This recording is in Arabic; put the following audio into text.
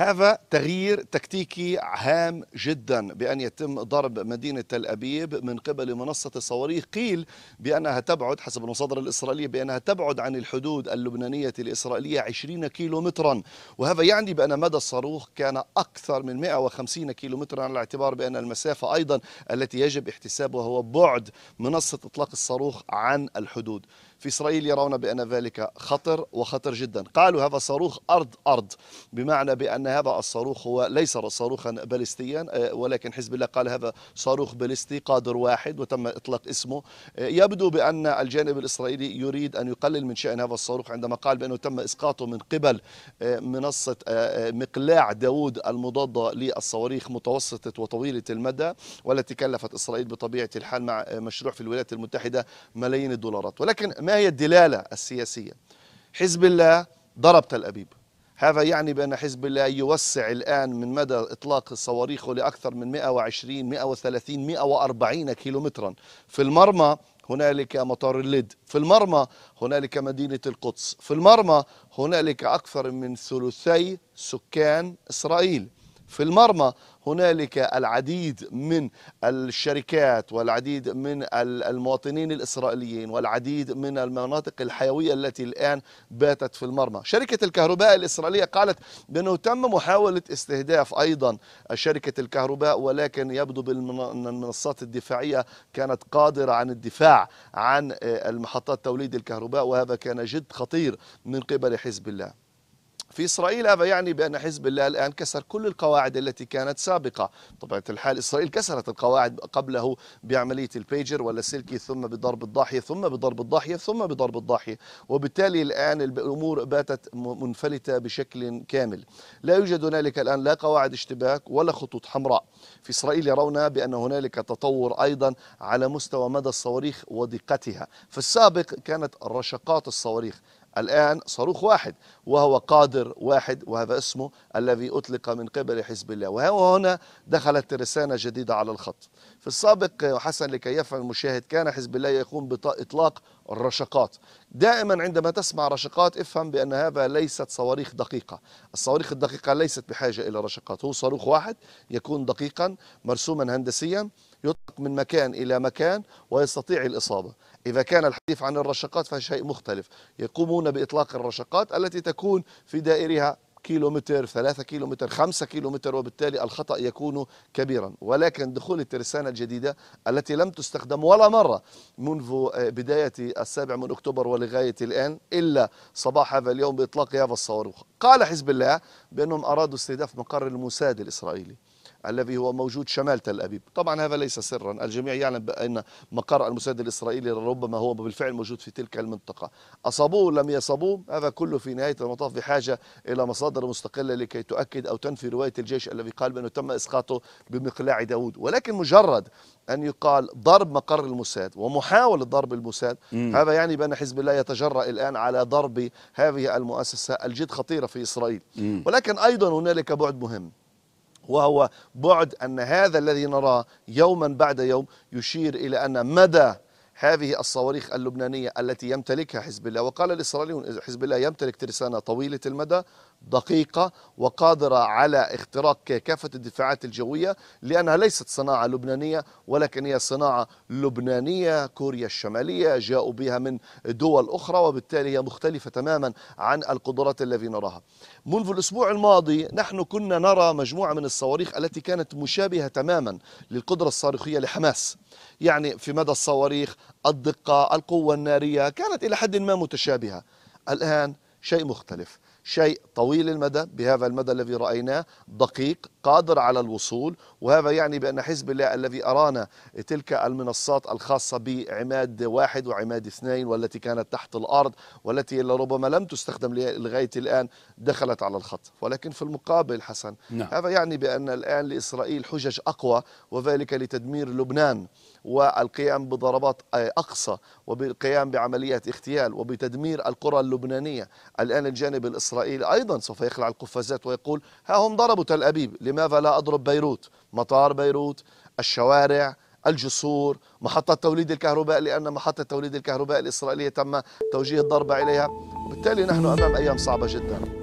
هذا تغيير تكتيكي هام جدا بأن يتم ضرب مدينة تل أبيب من قبل منصة الصواريخ قيل بأنها تبعد حسب المصادر الإسرائيلية بأنها تبعد عن الحدود اللبنانية الإسرائيلية 20 كيلو مترا وهذا يعني بأن مدى الصاروخ كان أكثر من 150 كيلو مترا على اعتبار بأن المسافة أيضا التي يجب احتسابها هو بعد منصة إطلاق الصاروخ عن الحدود في إسرائيل يرون بأن ذلك خطر وخطر جدا قالوا هذا صاروخ أرض أرض بمعنى بأن هذا الصاروخ هو ليس صاروخا باليستيا ولكن حزب الله قال هذا صاروخ باليستي قادر واحد وتم إطلاق اسمه يبدو بأن الجانب الإسرائيلي يريد أن يقلل من شأن هذا الصاروخ عندما قال بأنه تم إسقاطه من قبل آه، منصة آه، مقلاع داود المضادة للصواريخ متوسطة وطويلة المدى والتي كلفت إسرائيل بطبيعة الحال مع آه، مشروع في الولايات المتحدة ملايين الدولارات ولكن ما هي الدلالة السياسية حزب الله ضرب تل أبيب هذا يعني بأن حزب الله يوسع الآن من مدى إطلاق صواريخه لأكثر من 120 130 140 كيلومترا في المرمى هنالك مطار اللد في المرمى هنالك مدينة القدس في المرمى هنالك أكثر من ثلثي سكان إسرائيل في المرمى هنالك العديد من الشركات والعديد من المواطنين الإسرائيليين والعديد من المناطق الحيوية التي الآن باتت في المرمى شركة الكهرباء الإسرائيلية قالت بأنه تم محاولة استهداف أيضا شركة الكهرباء ولكن يبدو أن المنصات الدفاعية كانت قادرة عن الدفاع عن المحطات توليد الكهرباء وهذا كان جد خطير من قبل حزب الله في إسرائيل هذا يعني بأن حزب الله الآن كسر كل القواعد التي كانت سابقة طبعا الحال إسرائيل كسرت القواعد قبله بعملية البيجر ولا سلكي ثم بضرب الضاحية ثم بضرب الضاحية ثم بضرب الضاحية وبالتالي الآن الأمور باتت منفلتة بشكل كامل لا يوجد هنالك الآن لا قواعد اشتباك ولا خطوط حمراء في إسرائيل يرون بأن هنالك تطور أيضا على مستوى مدى الصواريخ ودقتها في السابق كانت رشقات الصواريخ الآن صاروخ واحد وهو قادر واحد وهذا اسمه الذي أطلق من قبل حزب الله وهنا دخلت رسالة جديدة على الخط في السابق حسن لكي يفهم المشاهد كان حزب الله يقوم بإطلاق الرشقات دائما عندما تسمع رشقات افهم بأن هذا ليست صواريخ دقيقة الصواريخ الدقيقة ليست بحاجة إلى رشقات هو صاروخ واحد يكون دقيقا مرسوما هندسيا يطلق من مكان إلى مكان ويستطيع الإصابة إذا كان الحديث عن الرشقات فشيء مختلف يقومون بإطلاق الرشقات التي تكون في دائرها كيلومتر ثلاثة كيلومتر خمسة كيلومتر وبالتالي الخطأ يكون كبيرا ولكن دخول الترسانة الجديدة التي لم تستخدم ولا مرة منذ آه، بداية السابع من أكتوبر ولغاية الآن إلا صباح هذا اليوم بإطلاق هذا الصاروخ قال حزب الله بأنهم أرادوا استهداف مقر الموساد الإسرائيلي الذي هو موجود شمال تل أبيب طبعا هذا ليس سرا الجميع يعلم بأن مقر المساعد الإسرائيلي ربما هو بالفعل موجود في تلك المنطقة أصابوه لم يصابوه هذا كله في نهاية المطاف بحاجة إلى مصادر مستقلة لكي تؤكد أو تنفي رواية الجيش الذي قال بأنه تم إسقاطه بمقلاع داود ولكن مجرد أن يقال ضرب مقر الموساد ومحاولة ضرب الموساد مم. هذا يعني بأن حزب الله يتجرأ الآن على ضرب هذه المؤسسة الجد خطيرة في إسرائيل مم. ولكن أيضا هنالك بعد مهم وهو بعد أن هذا الذي نراه يوما بعد يوم يشير إلى أن مدى هذه الصواريخ اللبنانية التي يمتلكها حزب الله وقال الإسرائيليون حزب الله يمتلك ترسانة طويلة المدى دقيقة وقادرة على اختراق كافة الدفاعات الجوية لأنها ليست صناعة لبنانية ولكن هي صناعة لبنانية كوريا الشمالية جاءوا بها من دول أخرى وبالتالي هي مختلفة تماما عن القدرات التي نراها منذ الأسبوع الماضي نحن كنا نرى مجموعة من الصواريخ التي كانت مشابهة تماما للقدرة الصاروخية لحماس يعني في مدى الصواريخ الدقة القوة النارية كانت إلى حد ما متشابهة الآن شيء مختلف شيء طويل المدى بهذا المدى الذي رأيناه دقيق قادر على الوصول وهذا يعني بأن حزب الله الذي أرانا تلك المنصات الخاصة بعماد واحد وعماد اثنين والتي كانت تحت الأرض والتي لربما لم تستخدم لغاية الآن دخلت على الخط ولكن في المقابل حسن نعم. هذا يعني بأن الآن لإسرائيل حجج أقوى وذلك لتدمير لبنان والقيام بضربات أقصى وبالقيام بعمليات اغتيال وبتدمير القرى اللبنانية الآن الجانب الإسرائيلي الإسرائيلي أيضا سوف يخلع القفازات ويقول ها هم ضربوا تل أبيب لماذا لا أضرب بيروت مطار بيروت الشوارع الجسور محطة توليد الكهرباء لأن محطة توليد الكهرباء الإسرائيلية تم توجيه الضربة إليها وبالتالي نحن أمام أيام صعبة جداً